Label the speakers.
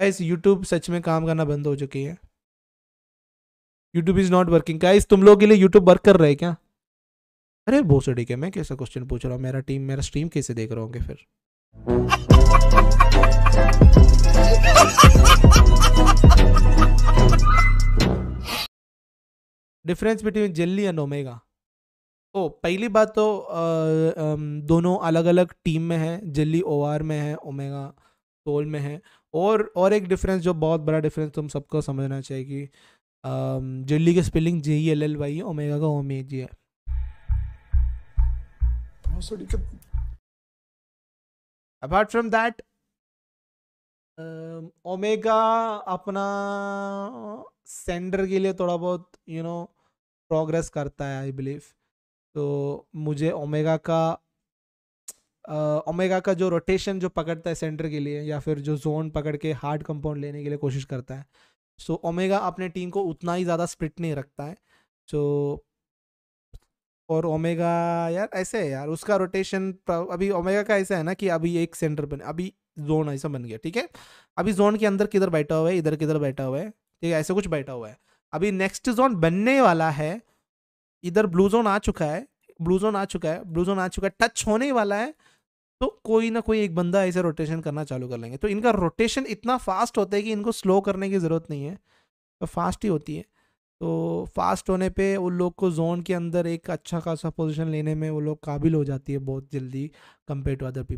Speaker 1: guys YouTube सच में काम करना बंद हो चुकी है YouTube is not working guys तुम लोगों के लिए यूट्यूब वर्क कर रहे हैं क्या अरे बहुत सड़ी क्या मैं कैसा क्वेश्चन पूछ रहा हूँ मेरा टीम मेरा स्ट्रीम कैसे देख रहे होंगे फिर difference between jelly and omega ओ पहली बात तो आ, आ, दोनों अलग अलग टीम में है जेली ओआर में है ओमेगा सोल में है और और एक डिफरेंस जो बहुत बड़ा डिफरेंस तुम सबको समझना चाहिए कि जेली की spelling J E L L Y omega का ओमे जी है अपार्ट फ्रॉम दैट ओमेगा अपना सेंडर के लिए थोड़ा बहुत यू नो प्रोग्रेस करता है आई बिलीव तो मुझे ओमेगा का ओमेगा का जो रोटेशन जो पकड़ता है सेंटर के लिए या फिर जो जोन पकड़ के हार्ड कंपाउंड लेने के लिए कोशिश करता है सो so, ओमेगा अपने टीम को उतना ही ज़्यादा स्प्रिट नहीं रखता है सो so, और ओमेगा यार ऐसे है यार उसका रोटेशन अभी ओमेगा का ऐसा है ना कि अभी एक सेंटर बन अभी जोन ऐसा बन गया ठीक है अभी जोन के अंदर किधर बैठा हुआ है इधर किधर बैठा हुआ है ठीक है ऐसे कुछ बैठा हुआ है अभी नेक्स्ट जोन बनने वाला है इधर ब्लू जोन आ चुका है ब्लू जोन आ चुका है ब्लू जोन आ चुका है टच होने वाला है तो कोई ना कोई एक बंदा ऐसे रोटेशन करना चालू कर लेंगे तो इनका रोटेशन इतना फास्ट होता है कि इनको स्लो करने की ज़रूरत नहीं है तो फास्ट ही होती है तो फास्ट होने पे उन लोग को जोन के अंदर एक अच्छा खासा पोजीशन लेने में वो लोग काबिल हो जाती है बहुत जल्दी कंपेयर टू अदर पीपल